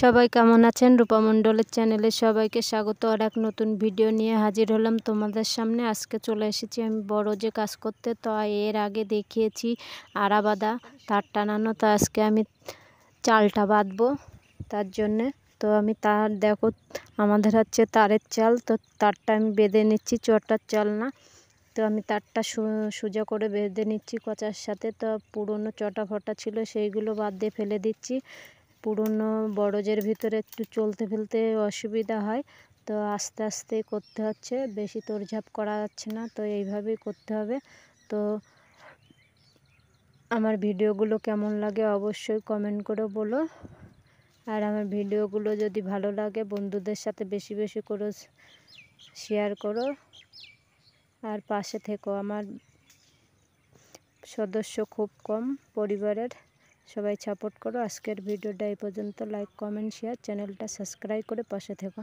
সবাই কেমন আছেন রূপামণ্ডলের চ্যানেলে সবাইকে স্বাগত আর এক নতুন ভিডিও নিয়ে হাজির হলাম তোমাদের সামনে আজকে চলে এসেছি আমি বড় যে কাজ করতে তো এর আগে দেখিয়েছি আড়াবাদা তার টানানো তো আজকে আমি চালটা বাঁধবো তার জন্যে তো আমি তার দেখো আমাদের হচ্ছে তারের চাল তো তারটা আমি বেঁধে নিচ্ছি চটার চাল না তো আমি তারটা সোজা করে বেঁধে নিচ্ছি কচার সাথে তো পুরনো চটা ফটা ছিল সেইগুলো বাদ দিয়ে ফেলে দিচ্ছি পুরনো বড়জের ভিতরে একটু চলতে ফেলতে অসুবিধা হয় তো আস্তে আস্তে করতে হচ্ছে বেশি তোরঝাপ করা যাচ্ছে না তো এইভাবেই করতে হবে তো আমার ভিডিওগুলো কেমন লাগে অবশ্যই কমেন্ট করে বলো আর আমার ভিডিওগুলো যদি ভালো লাগে বন্ধুদের সাথে বেশি বেশি করে শেয়ার করো আর পাশে থেকো আমার সদস্য খুব কম পরিবারের সবাই সাপোর্ট করো আজকের ভিডিওটা এই পর্যন্ত লাইক কমেন্ট শেয়ার চ্যানেলটা সাবস্ক্রাইব করে পাশে থেকো